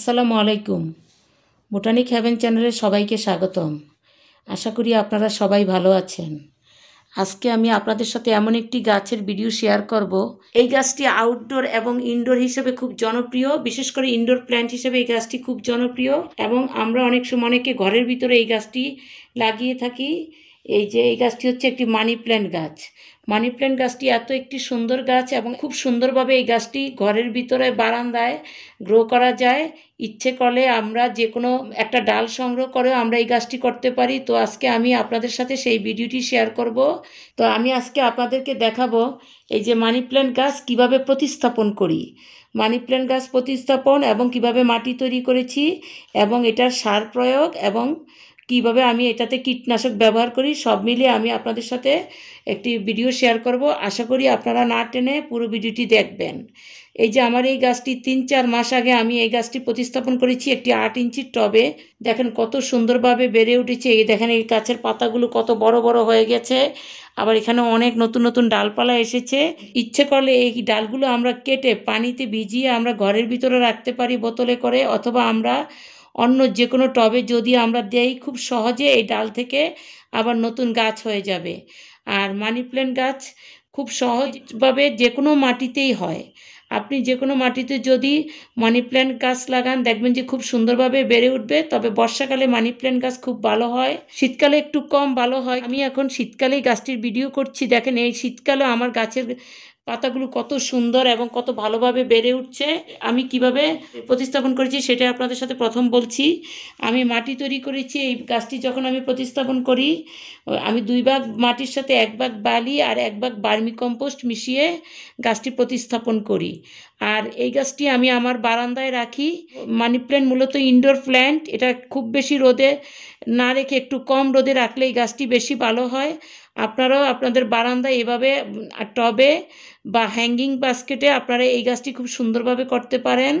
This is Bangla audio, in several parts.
আসসালামু আলাইকুম বোটানিক হ্যাভেন চ্যানেলে সবাইকে স্বাগতম আশা করি আপনারা সবাই ভালো আছেন আজকে আমি আপনাদের সাথে এমন একটি গাছের ভিডিও শেয়ার করব এই গাছটি আউটডোর এবং ইনডোর হিসেবে খুব জনপ্রিয় বিশেষ করে ইনডোর প্ল্যান্ট হিসেবে এই গাছটি খুব জনপ্রিয় এবং আমরা অনেক সময় অনেকে ঘরের ভিতরে এই গাছটি লাগিয়ে থাকি এই যে এই গাছটি হচ্ছে একটি মানি প্ল্যান্ট গাছ মানি প্ল্যান্ট গাছটি এত একটি সুন্দর গাছ এবং খুব সুন্দরভাবে এই গাছটি ঘরের ভিতরে বারান্দায় গ্রো করা যায় ইচ্ছে করলে আমরা যে কোনো একটা ডাল সংগ্রহ করেও আমরা এই গাছটি করতে পারি তো আজকে আমি আপনাদের সাথে সেই ভিডিওটি শেয়ার করব তো আমি আজকে আপনাদেরকে দেখাবো এই যে মানি প্ল্যান্ট গাছ কিভাবে প্রতিস্থাপন করি মানি প্ল্যান্ট গাছ প্রতিস্থাপন এবং কিভাবে মাটি তৈরি করেছি এবং এটার সার প্রয়োগ এবং কিভাবে আমি এটাতে কীটনাশক ব্যবহার করি সব মিলিয়ে আমি আপনাদের সাথে একটি ভিডিও শেয়ার করব আশা করি আপনারা না টেনে পুরো ভিডিওটি দেখবেন এই যে আমার এই গাছটি তিন চার মাস আগে আমি এই গাছটি প্রতিস্থাপন করেছি একটি আট ইঞ্চির টবে দেখেন কত সুন্দরভাবে বেড়ে উঠেছে এই দেখেন এই গাছের পাতাগুলো কত বড় বড় হয়ে গেছে আবার এখানে অনেক নতুন নতুন ডালপালা এসেছে ইচ্ছে করলে এই ডালগুলো আমরা কেটে পানিতে ভিজিয়ে আমরা ঘরের ভিতরে রাখতে পারি বোতলে করে অথবা আমরা অন্য যে কোনো টবে যদি আমরা দেই খুব সহজে এই ডাল থেকে আবার নতুন গাছ হয়ে যাবে আর মানি প্ল্যান্ট গাছ খুব সহজভাবে যে কোনো মাটিতেই হয় আপনি যে কোনো মাটিতে যদি মানি প্ল্যান্ট গাছ লাগান দেখবেন যে খুব সুন্দরভাবে বেড়ে উঠবে তবে বর্ষাকালে মানি প্ল্যান্ট গাছ খুব ভালো হয় শীতকালে একটু কম ভালো হয় আমি এখন শীতকালেই গাছটির ভিডিও করছি দেখেন এই শীতকালে আমার গাছের পাতাগুলো কত সুন্দর এবং কত ভালোভাবে বেড়ে উঠছে আমি কিভাবে প্রতিস্থাপন করেছি সেটা আপনাদের সাথে প্রথম বলছি আমি মাটি তৈরি করেছি এই গাছটি যখন আমি প্রতিস্থাপন করি আমি দুই ভাগ মাটির সাথে এক ভাগ বালি আর এক ভাগ বার্মি কম্পোস্ট মিশিয়ে গাছটি প্রতিস্থাপন করি আর এই গাছটি আমি আমার বারান্দায় রাখি মানি প্ল্যান্ট মূলত ইনডোর প্ল্যান্ট এটা খুব বেশি রোদে না রেখে একটু কম রোদে রাখলে এই গাছটি বেশি ভালো হয় আপনারাও আপনাদের বারান্দায় এভাবে টবে বা হ্যাঙ্গিং বাস্কেটে আপনারা এই গাছটি খুব সুন্দরভাবে করতে পারেন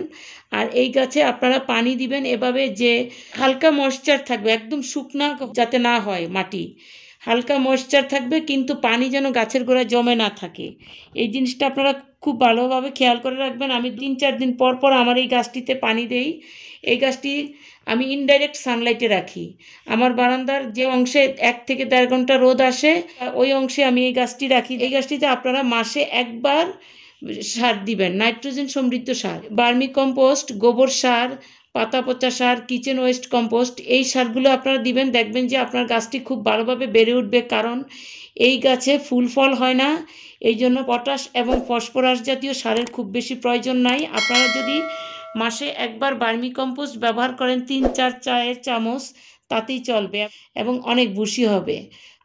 আর এই গাছে আপনারা পানি দিবেন এভাবে যে হালকা ময়শ্চার থাকবে একদম শুকনা যাতে না হয় মাটি হালকা ময়েশ্চার থাকবে কিন্তু পানি যেন গাছের গোড়ায় জমে না থাকে এই জিনিসটা আপনারা খুব ভালোভাবে খেয়াল করে রাখবেন আমি তিন চার দিন পর পর আমার এই গাছটিতে পানি দেই এই গাছটি আমি ইনডাইরেক্ট সানলাইটে রাখি আমার বারান্দার যে অংশে এক থেকে দেড় ঘন্টা রোদ আসে ওই অংশে আমি এই গাছটি রাখি এই গাছটিতে আপনারা মাসে একবার সার দিবেন নাইট্রোজেন সমৃদ্ধ সার বার্মি কম্পোস্ট গোবর সার পাতা পচা সার কিচেন ওয়েস্ট কম্পোস্ট এই সারগুলো আপনারা দিবেন দেখবেন যে আপনার গাছটি খুব ভালোভাবে বেড়ে উঠবে কারণ এই গাছে ফুল ফল হয় না এই জন্য পটাশ এবং ফসফরাস জাতীয় সারের খুব বেশি প্রয়োজন নাই আপনারা যদি মাসে একবার বার্মি কম্পোস্ট ব্যবহার করেন তিন চার চায়ের চামচ তাতেই চলবে এবং অনেক বুশি হবে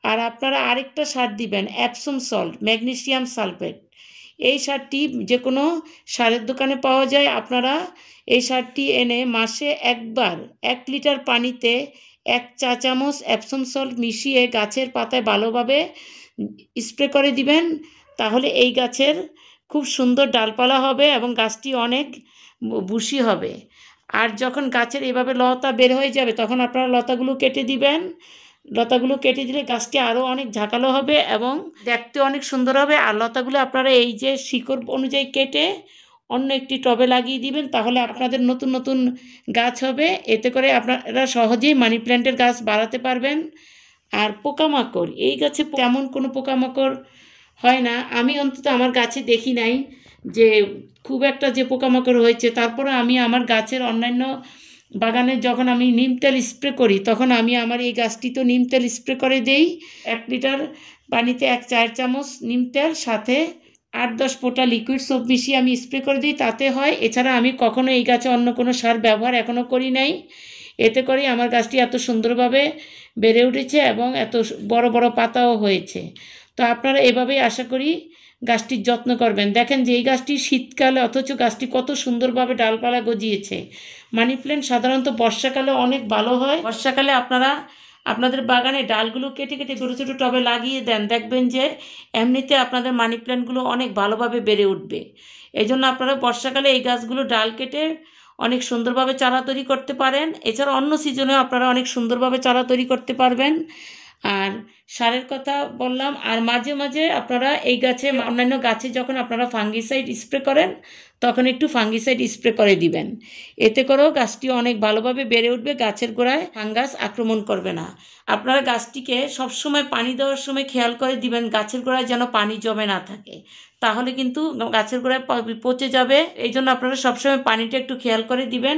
আর আপনারা আরেকটা সার দিবেন অ্যাপসুম সল্ট ম্যাগনেশিয়াম সালফেট এই সারটি যে কোনো সারের দোকানে পাওয়া যায় আপনারা এই সারটি এনে মাসে একবার এক লিটার পানিতে এক চা চামচ অ্যাপসম সল্ট মিশিয়ে গাছের পাতায় ভালোভাবে স্প্রে করে দিবেন তাহলে এই গাছের খুব সুন্দর ডালপালা হবে এবং গাছটি অনেক বুশি হবে আর যখন গাছের এভাবে লতা বের হয়ে যাবে তখন আপনারা লতাগুলো কেটে দিবেন লতাগুলো কেটে দিলে গাছটি আরও অনেক ঝাঁকালো হবে এবং দেখতে অনেক সুন্দর হবে আর লতাগুলো আপনারা এই যে শিকড় অনুযায়ী কেটে অন্য একটি টবে লাগিয়ে দিবেন তাহলে আপনাদের নতুন নতুন গাছ হবে এতে করে আপনারা সহজেই মানি প্ল্যান্টের গাছ বাড়াতে পারবেন আর পোকামাকড় এই গাছে তেমন কোনো পোকামাকড় হয় না আমি অন্তত আমার গাছে দেখি নাই যে খুব একটা যে পোকামাকড় হয়েছে তারপরে আমি আমার গাছের অন্যান্য বাগানে যখন আমি নিম তেল স্প্রে করি তখন আমি আমার এই গাছটি তো নিম তেল স্প্রে করে দেই এক লিটার পানিতে এক চার চামচ নিম তেল সাথে আট দশ ফোঁটা লিকুইড সোপ মিশিয়ে আমি স্প্রে করে দিই তাতে হয় এছাড়া আমি কখনো এই গাছে অন্য কোনো সার ব্যবহার এখনও করি নাই এতে করে আমার গাছটি এত সুন্দরভাবে বেড়ে উঠেছে এবং এত বড় বড় পাতাও হয়েছে তো আপনারা এভাবেই আশা করি গাছটির যত্ন করবেন দেখেন যে এই গাছটি শীতকালে অথচ গাছটি কত সুন্দরভাবে ডালপালা গজিয়েছে মানি প্ল্যান্ট সাধারণত বর্ষাকালে অনেক ভালো হয় বর্ষাকালে আপনারা আপনাদের বাগানে ডালগুলো কেটে কেটে ছোটো ছোটো টবে লাগিয়ে দেন দেখবেন যে এমনিতে আপনাদের মানি প্ল্যান্টগুলো অনেক ভালোভাবে বেড়ে উঠবে এই জন্য আপনারা বর্ষাকালে এই গাছগুলো ডাল কেটে অনেক সুন্দরভাবে চারা তৈরি করতে পারেন এছাড়া অন্য সিজনেও আপনারা অনেক সুন্দরভাবে চারা তৈরি করতে পারবেন আর সারের কথা বললাম আর মাঝে মাঝে আপনারা এই গাছে অন্যান্য গাছে যখন আপনারা ফাঙ্গিসাইড স্প্রে করেন তখন একটু ফাঙ্গিসাইড স্প্রে করে দিবেন এতে করেও গাছটি অনেক ভালোভাবে বেড়ে উঠবে গাছের গোড়ায় ফাঙ্গাস আক্রমণ করবে না আপনারা গাছটিকে সবসময় পানি দেওয়ার সময় খেয়াল করে দিবেন গাছের গোড়ায় যেন পানি জমে না থাকে তাহলে কিন্তু গাছের গোড়ায় পচে যাবে এই জন্য আপনারা সবসময় পানিটা একটু খেয়াল করে দিবেন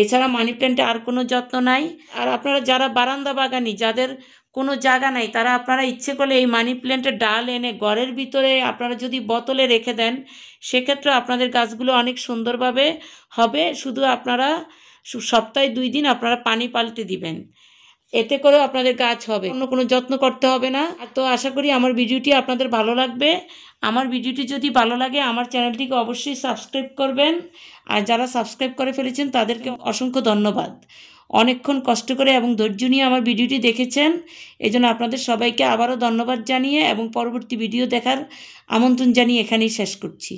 এছাড়া মানি প্ল্যান্টে আর কোনো যত্ন নাই আর আপনারা যারা বারান্দা বাগানি যাদের কোনো জায়গা নাই তারা তারা আপনারা ইচ্ছে করলে এই মানি প্ল্যান্টের ডাল এনে ঘরের ভিতরে আপনারা যদি বোতলে রেখে দেন সেক্ষেত্রে আপনাদের গাছগুলো অনেক সুন্দরভাবে হবে শুধু আপনারা সপ্তাহে দুই দিন আপনারা পানি পাল্টে দিবেন এতে করেও আপনাদের গাছ হবে অন্য কোনো যত্ন করতে হবে না তো আশা করি আমার ভিডিওটি আপনাদের ভালো লাগবে আমার ভিডিওটি যদি ভালো লাগে আমার চ্যানেলটিকে অবশ্যই সাবস্ক্রাইব করবেন আর যারা সাবস্ক্রাইব করে ফেলেছেন তাদেরকে অসংখ্য ধন্যবাদ অনেকক্ষণ কষ্ট করে এবং ধৈর্য নিয়ে আমার ভিডিওটি দেখেছেন জন্য আপনাদের সবাইকে আবারও ধন্যবাদ জানিয়ে এবং পরবর্তী ভিডিও দেখার আমন্ত্রণ জানিয়ে এখানেই শেষ করছি